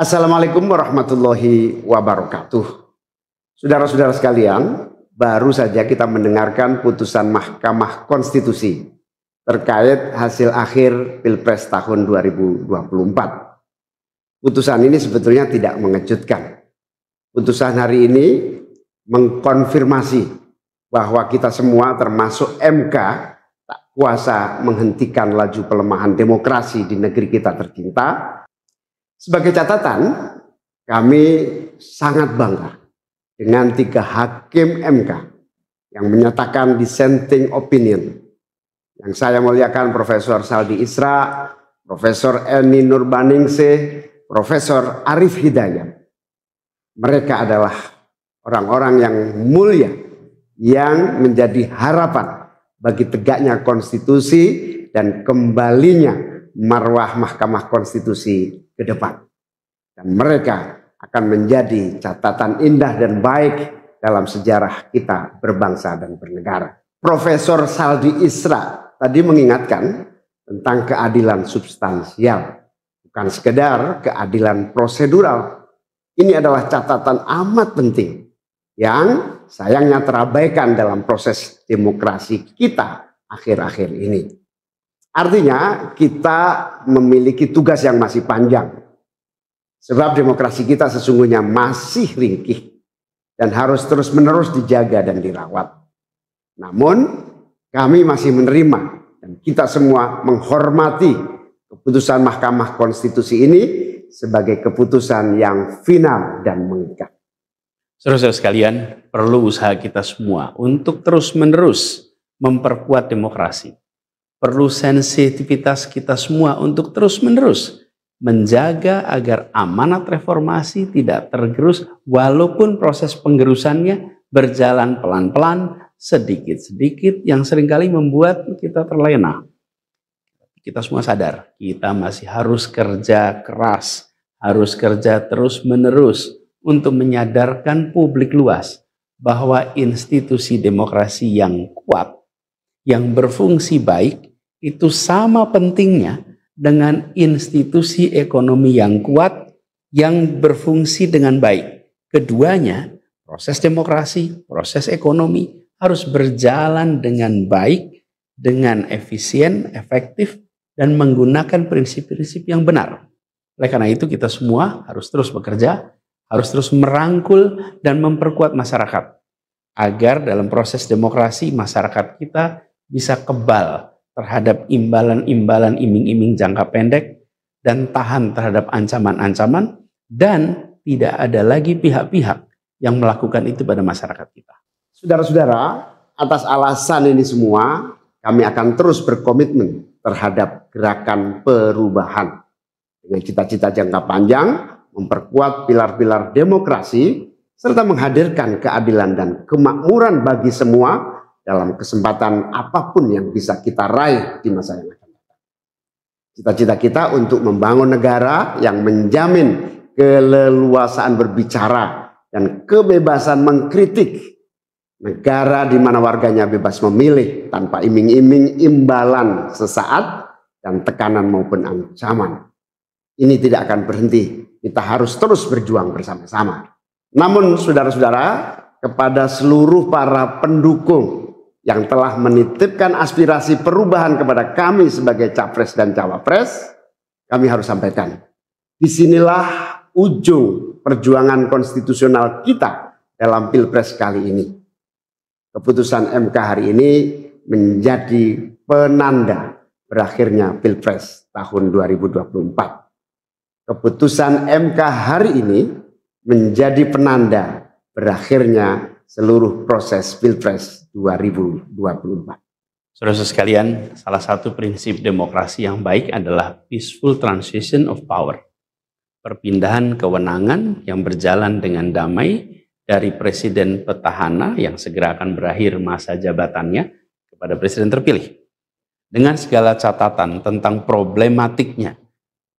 Assalamualaikum warahmatullahi wabarakatuh. Saudara-saudara sekalian, baru saja kita mendengarkan putusan Mahkamah Konstitusi terkait hasil akhir Pilpres tahun 2024. Putusan ini sebetulnya tidak mengejutkan. Putusan hari ini mengkonfirmasi bahwa kita semua termasuk MK tak kuasa menghentikan laju pelemahan demokrasi di negeri kita tercinta sebagai catatan, kami sangat bangga dengan tiga hakim MK yang menyatakan dissenting opinion. Yang saya muliakan Profesor Saldi Isra, Profesor Eni Nurbaningse, Profesor Arif Hidayat. Mereka adalah orang-orang yang mulia yang menjadi harapan bagi tegaknya konstitusi dan kembalinya marwah Mahkamah Konstitusi ke depan. Dan mereka akan menjadi catatan indah dan baik dalam sejarah kita berbangsa dan bernegara. Profesor Saldi Isra tadi mengingatkan tentang keadilan substansial, bukan sekedar keadilan prosedural. Ini adalah catatan amat penting yang sayangnya terabaikan dalam proses demokrasi kita akhir-akhir ini. Artinya kita memiliki tugas yang masih panjang. Sebab demokrasi kita sesungguhnya masih ringkih dan harus terus-menerus dijaga dan dirawat. Namun kami masih menerima dan kita semua menghormati keputusan Mahkamah Konstitusi ini sebagai keputusan yang final dan mengikat. Saudara-saudara sekalian, perlu usaha kita semua untuk terus-menerus memperkuat demokrasi perlu sensitivitas kita semua untuk terus-menerus menjaga agar amanat reformasi tidak tergerus walaupun proses penggerusannya berjalan pelan-pelan, sedikit-sedikit yang seringkali membuat kita terlena. Kita semua sadar, kita masih harus kerja keras, harus kerja terus-menerus untuk menyadarkan publik luas bahwa institusi demokrasi yang kuat yang berfungsi baik itu sama pentingnya dengan institusi ekonomi yang kuat yang berfungsi dengan baik. Keduanya, proses demokrasi, proses ekonomi harus berjalan dengan baik, dengan efisien, efektif, dan menggunakan prinsip-prinsip yang benar. Oleh karena itu kita semua harus terus bekerja, harus terus merangkul dan memperkuat masyarakat agar dalam proses demokrasi masyarakat kita bisa kebal terhadap imbalan-imbalan iming-iming jangka pendek dan tahan terhadap ancaman-ancaman dan tidak ada lagi pihak-pihak yang melakukan itu pada masyarakat kita. Saudara-saudara, atas alasan ini semua, kami akan terus berkomitmen terhadap gerakan perubahan dengan cita-cita jangka panjang, memperkuat pilar-pilar demokrasi, serta menghadirkan keadilan dan kemakmuran bagi semua dalam kesempatan apapun yang bisa kita raih di masa yang akan datang. Cita-cita kita untuk membangun negara yang menjamin keleluasaan berbicara dan kebebasan mengkritik negara di mana warganya bebas memilih tanpa iming-iming imbalan sesaat dan tekanan maupun ancaman. Ini tidak akan berhenti. Kita harus terus berjuang bersama-sama. Namun saudara-saudara, kepada seluruh para pendukung yang telah menitipkan aspirasi perubahan kepada kami sebagai capres dan cawapres, kami harus sampaikan. Disinilah ujung perjuangan konstitusional kita dalam pilpres kali ini. Keputusan MK hari ini menjadi penanda berakhirnya pilpres tahun 2024. Keputusan MK hari ini menjadi penanda berakhirnya seluruh proses Pilpres 2024. Saudara saudara sekalian, salah satu prinsip demokrasi yang baik adalah peaceful transition of power. Perpindahan kewenangan yang berjalan dengan damai dari presiden petahana yang segera akan berakhir masa jabatannya kepada presiden terpilih. Dengan segala catatan tentang problematiknya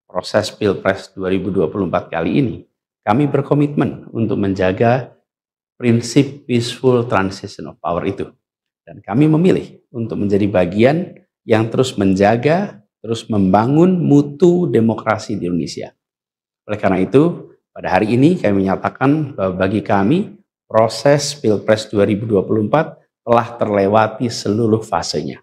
proses Pilpres 2024 kali ini, kami berkomitmen untuk menjaga prinsip peaceful transition of power itu. Dan kami memilih untuk menjadi bagian yang terus menjaga, terus membangun mutu demokrasi di Indonesia. Oleh karena itu, pada hari ini kami menyatakan bahwa bagi kami proses Pilpres 2024 telah terlewati seluruh fasenya.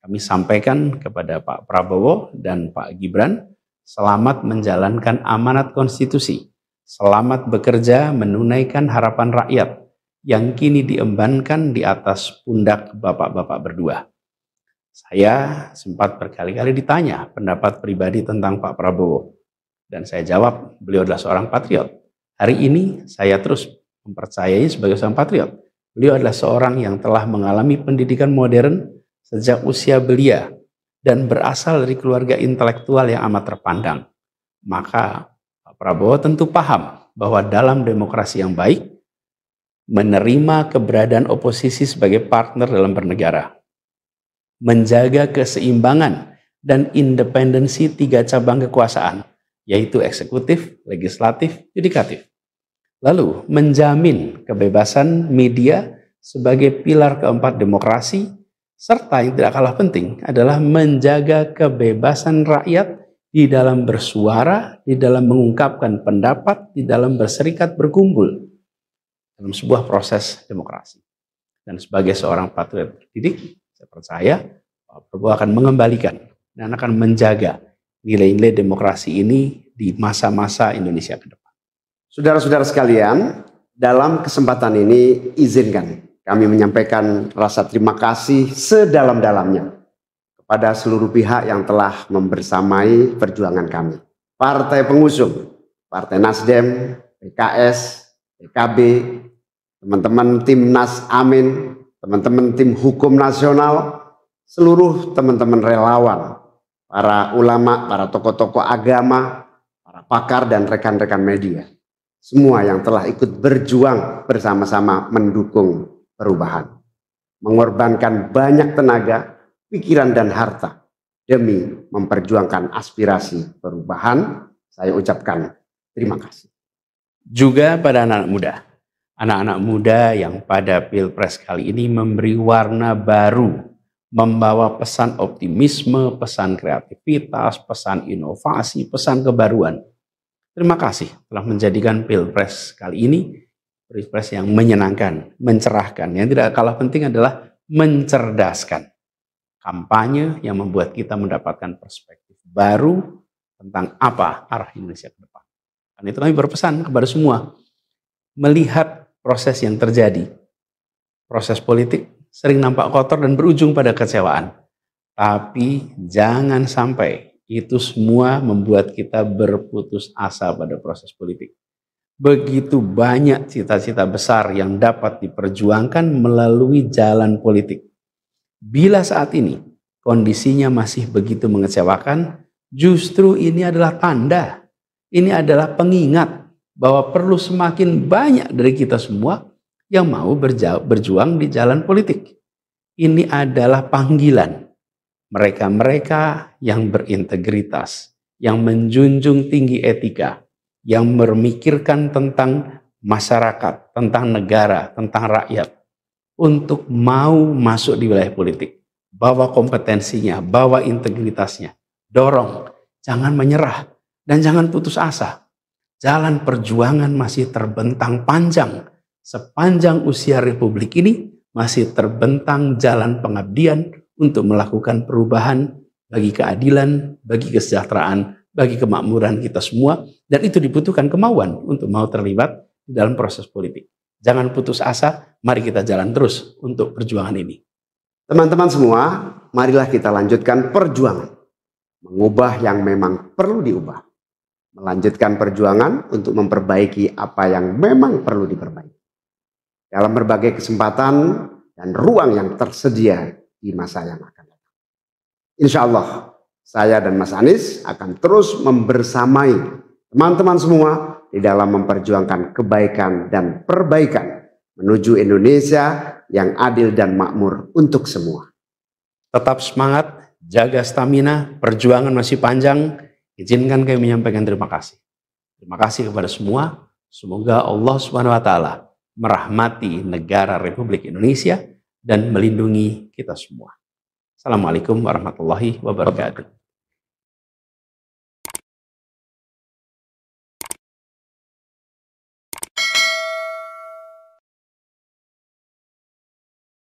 Kami sampaikan kepada Pak Prabowo dan Pak Gibran, selamat menjalankan amanat konstitusi selamat bekerja menunaikan harapan rakyat yang kini diembankan di atas pundak bapak-bapak berdua. Saya sempat berkali-kali ditanya pendapat pribadi tentang Pak Prabowo. Dan saya jawab, beliau adalah seorang patriot. Hari ini saya terus mempercayai sebagai seorang patriot. Beliau adalah seorang yang telah mengalami pendidikan modern sejak usia belia dan berasal dari keluarga intelektual yang amat terpandang. Maka Prabowo tentu paham bahwa dalam demokrasi yang baik, menerima keberadaan oposisi sebagai partner dalam bernegara, menjaga keseimbangan dan independensi tiga cabang kekuasaan, yaitu eksekutif, legislatif, yudikatif. Lalu, menjamin kebebasan media sebagai pilar keempat demokrasi, serta yang tidak kalah penting adalah menjaga kebebasan rakyat di dalam bersuara, di dalam mengungkapkan pendapat, di dalam berserikat berkumpul dalam sebuah proses demokrasi. Dan sebagai seorang patriot terdidik, saya percaya Pak Prabowo akan mengembalikan dan akan menjaga nilai-nilai demokrasi ini di masa-masa Indonesia ke depan. Saudara-saudara sekalian, dalam kesempatan ini izinkan kami menyampaikan rasa terima kasih sedalam-dalamnya pada seluruh pihak yang telah membersamai perjuangan kami. Partai pengusung, Partai Nasdem, PKS, PKB, teman-teman tim Nas, Amin, teman-teman tim hukum nasional, seluruh teman-teman relawan, para ulama, para tokoh-tokoh agama, para pakar dan rekan-rekan media. Semua yang telah ikut berjuang bersama-sama mendukung perubahan. Mengorbankan banyak tenaga, pikiran, dan harta demi memperjuangkan aspirasi perubahan. Saya ucapkan terima kasih. Juga pada anak muda. Anak-anak muda yang pada Pilpres kali ini memberi warna baru membawa pesan optimisme, pesan kreativitas, pesan inovasi, pesan kebaruan. Terima kasih telah menjadikan Pilpres kali ini Pilpres yang menyenangkan, mencerahkan. Yang tidak kalah penting adalah mencerdaskan kampanye yang membuat kita mendapatkan perspektif baru tentang apa arah Indonesia ke depan. Dan itu kami berpesan kepada semua, melihat proses yang terjadi, proses politik sering nampak kotor dan berujung pada kecewaan. Tapi jangan sampai itu semua membuat kita berputus asa pada proses politik. Begitu banyak cita-cita besar yang dapat diperjuangkan melalui jalan politik Bila saat ini kondisinya masih begitu mengecewakan, justru ini adalah tanda, ini adalah pengingat bahwa perlu semakin banyak dari kita semua yang mau berjuang di jalan politik. Ini adalah panggilan mereka-mereka yang berintegritas, yang menjunjung tinggi etika, yang memikirkan tentang masyarakat, tentang negara, tentang rakyat untuk mau masuk di wilayah politik. Bawa kompetensinya, bawa integritasnya. Dorong, jangan menyerah, dan jangan putus asa. Jalan perjuangan masih terbentang panjang. Sepanjang usia Republik ini masih terbentang jalan pengabdian untuk melakukan perubahan bagi keadilan, bagi kesejahteraan, bagi kemakmuran kita semua, dan itu dibutuhkan kemauan untuk mau terlibat dalam proses politik. Jangan putus asa, mari kita jalan terus untuk perjuangan ini. Teman-teman semua, marilah kita lanjutkan perjuangan. Mengubah yang memang perlu diubah. Melanjutkan perjuangan untuk memperbaiki apa yang memang perlu diperbaiki. Dalam berbagai kesempatan dan ruang yang tersedia di masa yang akan datang. Insya Allah, saya dan Mas Anies akan terus membersamai teman-teman semua di dalam memperjuangkan kebaikan dan perbaikan menuju Indonesia yang adil dan makmur untuk semua. Tetap semangat, jaga stamina, perjuangan masih panjang. Izinkan kami menyampaikan terima kasih. Terima kasih kepada semua. Semoga Allah Subhanahu wa taala merahmati negara Republik Indonesia dan melindungi kita semua. Assalamualaikum warahmatullahi wabarakatuh.